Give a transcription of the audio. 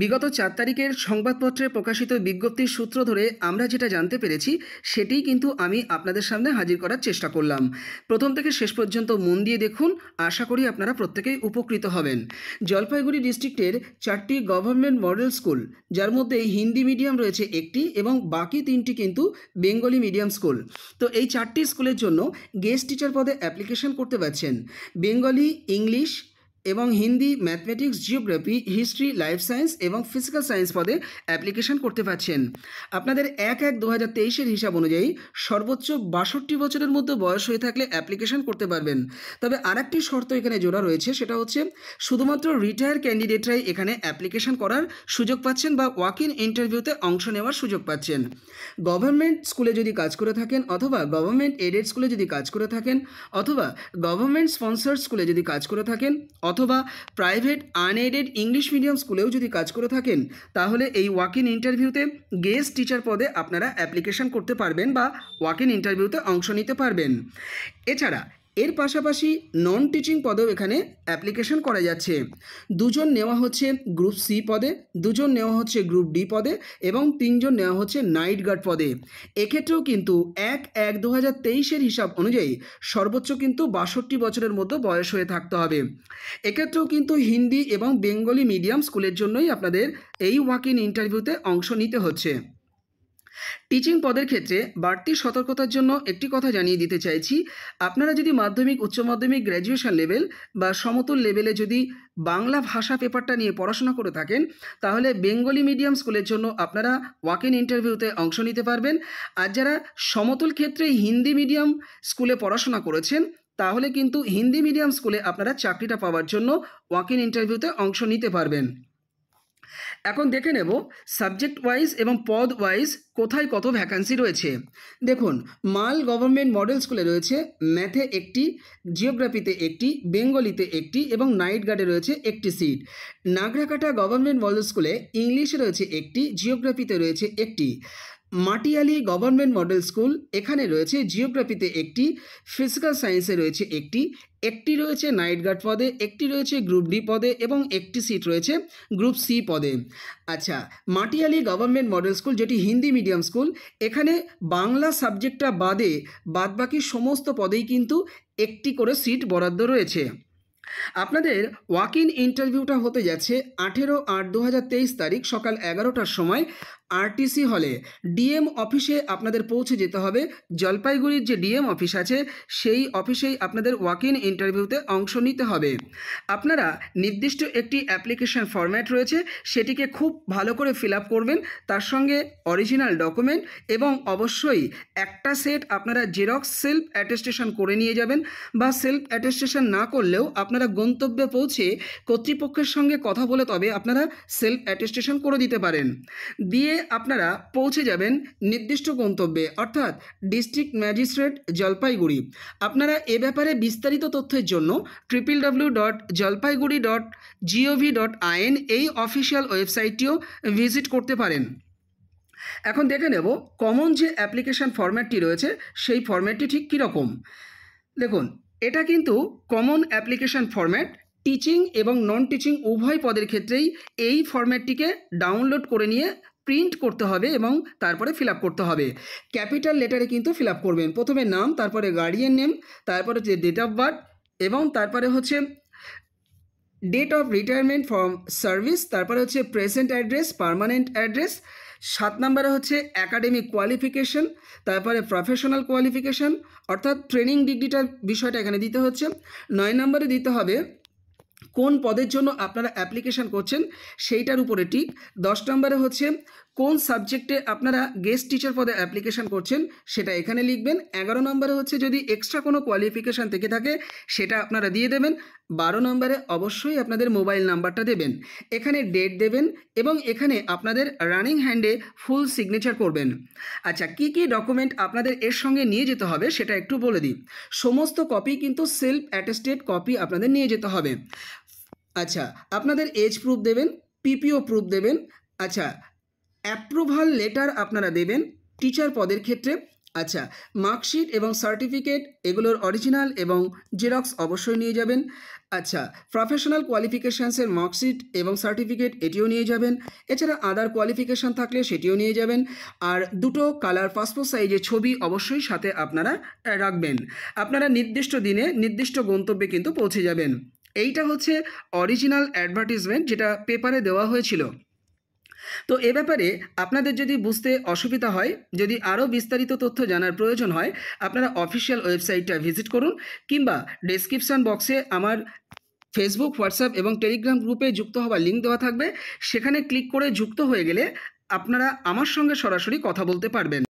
বিগত চার তারিখের সংবাদপত্রে প্রকাশিত বিজ্ঞপ্তির সূত্র ধরে আমরা যেটা জানতে পেরেছি সেটিই কিন্তু আমি আপনাদের সামনে হাজির করার চেষ্টা করলাম প্রথম থেকে শেষ পর্যন্ত মন দিয়ে দেখুন আশা করি আপনারা প্রত্যেকেই উপকৃত হবেন জলপাইগুড়ি ডিস্ট্রিক্টের চারটি গভর্নমেন্ট মডেল স্কুল যার মধ্যে হিন্দি মিডিয়াম রয়েছে একটি এবং বাকি তিনটি কিন্তু বেঙ্গলি মিডিয়াম স্কুল তো এই চারটি স্কুলের জন্য গেস্ট টিচার পদে অ্যাপ্লিকেশন করতে পারছেন বেঙ্গলি ইংলিশ এবং Hindi mathematics geography history life science এবং ফিজিক্যাল সায়েন্স পদে অ্যাপ্লিকেশন করতে পারছেন আপনাদের এক এক দু হাজার তেইশের হিসাব অনুযায়ী সর্বোচ্চ বাষট্টি বছরের মধ্যে বয়স হয়ে থাকলে অ্যাপ্লিকেশন করতে পারবেন তবে আরেকটি শর্ত এখানে জোড়া রয়েছে সেটা হচ্ছে শুধুমাত্র রিটায়ার ক্যান্ডিডেটরাই এখানে অ্যাপ্লিকেশন করার সুযোগ পাচ্ছেন বা ওয়াক ইন ইন্টারভিউতে অংশ নেওয়ার সুযোগ পাচ্ছেন গভর্নমেন্ট স্কুলে যদি কাজ করে থাকেন অথবা গভর্নমেন্ট এডেড স্কুলে যদি কাজ করে থাকেন অথবা গভর্নমেন্ট স্পন্সার স্কুলে যদি কাজ করে থাকেন অথবা প্রাইভেট আনএডেড ইংলিশ মিডিয়াম স্কুলেও যদি কাজ করে থাকেন তাহলে এই ওয়াক ইন ইন্টারভিউতে গেস্ট টিচার পদে আপনারা অ্যাপ্লিকেশন করতে পারবেন বা ওয়াক ইন ইন্টারভিউতে অংশ নিতে পারবেন এছাড়া এর পাশাপাশি নন টিচিং পদেও এখানে অ্যাপ্লিকেশন করা যাচ্ছে দুজন নেওয়া হচ্ছে গ্রুপ সি পদে দুজন নেওয়া হচ্ছে গ্রুপ ডি পদে এবং তিনজন নেওয়া হচ্ছে নাইট গার্ড পদে এক্ষেত্রেও কিন্তু এক এক দু হাজার তেইশের হিসাব অনুযায়ী সর্বোচ্চ কিন্তু বাষট্টি বছরের মতো বয়স হয়ে থাকতে হবে এক্ষেত্রেও কিন্তু হিন্দি এবং বেঙ্গলি মিডিয়াম স্কুলের জন্যই আপনাদের এই ওয়াক ইন ইন্টারভিউতে অংশ নিতে হচ্ছে টিচিং পদের ক্ষেত্রে বাড়তি সতর্কতার জন্য একটি কথা জানিয়ে দিতে চাইছি আপনারা যদি মাধ্যমিক উচ্চ মাধ্যমিক গ্র্যাজুয়েশন লেভেল বা সমতল লেভেলে যদি বাংলা ভাষা পেপারটা নিয়ে পড়াশোনা করে থাকেন তাহলে বেঙ্গলি মিডিয়াম স্কুলের জন্য আপনারা ওয়াক ইন ইন্টারভিউতে অংশ নিতে পারবেন আর যারা সমতল ক্ষেত্রে হিন্দি মিডিয়াম স্কুলে পড়াশোনা করেছেন তাহলে কিন্তু হিন্দি মিডিয়াম স্কুলে আপনারা চাকরিটা পাওয়ার জন্য ওয়াক ইন ইন্টারভিউতে অংশ নিতে পারবেন এখন দেখে নেব সাবজেক্ট ওয়াইজ এবং পদ ওয়াইজ কোথায় কত ভ্যাকান্সি রয়েছে দেখুন মাল গভর্নমেন্ট মডেল স্কুলে রয়েছে ম্যাথে একটি জিওগ্রাফিতে একটি বেঙ্গলিতে একটি এবং নাইট গার্ডে রয়েছে একটি সিট নাগরাকাটা গভর্নমেন্ট মডেল স্কুলে ইংলিশে রয়েছে একটি জিওগ্রাফিতে রয়েছে একটি মাটিয়ালি গভর্নমেন্ট মডেল স্কুল এখানে রয়েছে জিওগ্রাফিতে একটি ফিজিক্যাল সায়েন্সে রয়েছে একটি একটি রয়েছে নাইট গার্ড পদে একটি রয়েছে গ্রুপ ডি পদে এবং একটি সিট রয়েছে গ্রুপ সি পদে আচ্ছা মাটিয়ালি গভর্নমেন্ট মডেল স্কুল যেটি হিন্দি মিডিয়াম স্কুল এখানে বাংলা সাবজেক্টটা বাদে বাদবাকি সমস্ত পদেই কিন্তু একটি করে সিট বরাদ্দ রয়েছে আপনাদের ওয়াক ইন ইন্টারভিউটা হতে যাচ্ছে আঠেরো আট দু তারিখ সকাল এগারোটার সময় আরটিসি হলে ডিএম অফিসে আপনাদের পৌঁছে যেতে হবে জলপাইগুড়ির যে ডিএম অফিস আছে সেই অফিসেই আপনাদের ওয়াক ইন ইন্টারভিউতে অংশ নিতে হবে আপনারা নির্দিষ্ট একটি অ্যাপ্লিকেশন ফরম্যাট রয়েছে সেটিকে খুব ভালো করে ফিল করবেন তার সঙ্গে অরিজিনাল ডকুমেন্ট এবং অবশ্যই একটা সেট আপনারা জেরক্স সেলফ অ্যাটেস্টেশন করে নিয়ে যাবেন বা সেলফ অ্যাটেস্টেশন না করলেও আপনারা গন্তব্যে পৌঁছে কর্তৃপক্ষের সঙ্গে কথা বলে তবে আপনারা সেলফ অ্যাটেস্টেশন করে দিতে পারেন দিয়ে আপনারা পৌঁছে যাবেন নির্দিষ্ট গন্তব্যে অর্থাৎ ডিস্ট্রিক্ট ম্যাজিস্ট্রেট জলপাইগুড়ি আপনারা এ ব্যাপারে বিস্তারিত তথ্যের জন্য triple W dot Jalpaiguri dot gov dot in এই অফিসিয়াল ওয়েবসাইটটিও ভিজিট করতে পারেন এখন দেখে নেব কমন যে অ্যাপ্লিকেশান ফর্ম্যাটটি রয়েছে সেই ফর্ম্যাটটি ঠিক কীরকম দেখুন এটা কিন্তু কমন অ্যাপ্লিকেশান ফর্ম্যাট টিচিং এবং নন টিচিং উভয় পদের ক্ষেত্রেই এই ফর্ম্যাটটিকে ডাউনলোড করে নিয়ে প্রিন্ট করতে হবে এবং তারপরে ফিল করতে হবে ক্যাপিটাল লেটারে কিন্তু ফিল করবেন প্রথমে নাম তারপরে গার্ডিয়ান নেম তারপরে হচ্ছে ডেট অফ বার্থ এবং তারপরে হচ্ছে date of retirement from service তারপরে হচ্ছে প্রেজেন্ট অ্যাড্রেস পারমানেন্ট অ্যাড্রেস সাত নম্বরে হচ্ছে অ্যাকাডেমিক কোয়ালিফিকেশন তারপরে প্রফেশনাল কোয়ালিফিকেশন অর্থাৎ ট্রেনিং ডিগ্রিটার বিষয়টা এখানে দিতে হচ্ছে নয় নম্বরে দিতে হবে কোন পদের জন্য আপনারা অ্যাপ্লিকেশান করছেন সেইটার উপরে টিক দশ নম্বরে হচ্ছে কোন সাবজেক্টে আপনারা গেস্ট টিচার পদে অ্যাপ্লিকেশান করছেন সেটা এখানে লিখবেন এগারো নম্বরে হচ্ছে যদি এক্সট্রা কোনো কোয়ালিফিকেশান থেকে থাকে সেটা আপনারা দিয়ে দেবেন বারো নম্বরে অবশ্যই আপনাদের মোবাইল নাম্বারটা দেবেন এখানে ডেট দেবেন এবং এখানে আপনাদের রানিং হ্যান্ডে ফুল সিগনেচার করবেন আচ্ছা কি কি ডকুমেন্ট আপনাদের এর সঙ্গে নিয়ে যেতে হবে সেটা একটু বলে দিই সমস্ত কপি কিন্তু সেলফ অ্যাটেস্টেড কপি আপনাদের নিয়ে যেতে হবে আচ্ছা আপনাদের এজ প্রুফ দেবেন পিপিও প্রুফ দেবেন আচ্ছা অ্যাপ্রুভাল লেটার আপনারা দেবেন টিচার পদের ক্ষেত্রে আচ্ছা মার্কশিট এবং সার্টিফিকেট এগুলোর অরিজিনাল এবং জেরক্স অবশ্যই নিয়ে যাবেন আচ্ছা প্রফেশনাল কোয়ালিফিকেশানসের মার্কশিট এবং সার্টিফিকেট এটিও নিয়ে যাবেন এছাড়া আদার কোয়ালিফিকেশান থাকলে সেটিও নিয়ে যাবেন আর দুটো কালার পাসপোর্ট সাইজের ছবি অবশ্যই সাথে আপনারা রাখবেন আপনারা নির্দিষ্ট দিনে নির্দিষ্ট গন্তব্যে কিন্তু পৌঁছে যাবেন এইটা হচ্ছে অরিজিনাল অ্যাডভার্টিজমেন্ট যেটা পেপারে দেওয়া হয়েছিল তো এ ব্যাপারে আপনাদের যদি বুঝতে অসুবিধা হয় যদি আরও বিস্তারিত তথ্য জানার প্রয়োজন হয় আপনারা অফিসিয়াল ওয়েবসাইটটা ভিজিট করুন কিংবা ডেসক্রিপশান বক্সে আমার ফেসবুক হোয়াটসঅ্যাপ এবং টেলিগ্রাম গ্রুপে যুক্ত হওয়ার লিঙ্ক দেওয়া থাকবে সেখানে ক্লিক করে যুক্ত হয়ে গেলে আপনারা আমার সঙ্গে সরাসরি কথা বলতে পারবেন